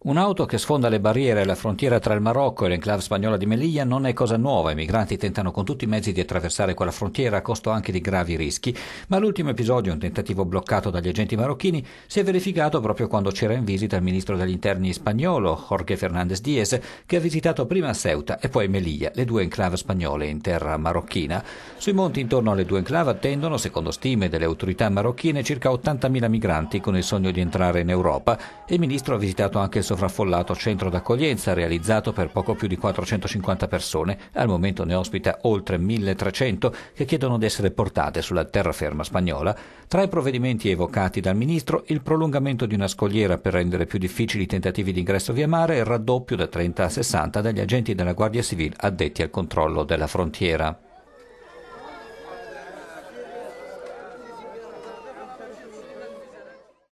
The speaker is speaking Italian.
Un'auto che sfonda le barriere e la frontiera tra il Marocco e l'enclave spagnola di Melilla non è cosa nuova, i migranti tentano con tutti i mezzi di attraversare quella frontiera a costo anche di gravi rischi, ma l'ultimo episodio, un tentativo bloccato dagli agenti marocchini, si è verificato proprio quando c'era in visita il ministro degli interni spagnolo, Jorge Fernández Díez, che ha visitato prima Ceuta e poi Melilla, le due enclave spagnole in terra marocchina. Sui monti intorno alle due enclave attendono, secondo stime delle autorità marocchine, circa 80.000 migranti con il sogno di entrare in Europa il ministro ha visitato anche il sovraffollato centro d'accoglienza realizzato per poco più di 450 persone, al momento ne ospita oltre 1300 che chiedono di essere portate sulla terraferma spagnola. Tra i provvedimenti evocati dal ministro, il prolungamento di una scogliera per rendere più difficili i tentativi di ingresso via mare e il raddoppio da 30 a 60 degli agenti della Guardia Civile addetti al controllo della frontiera.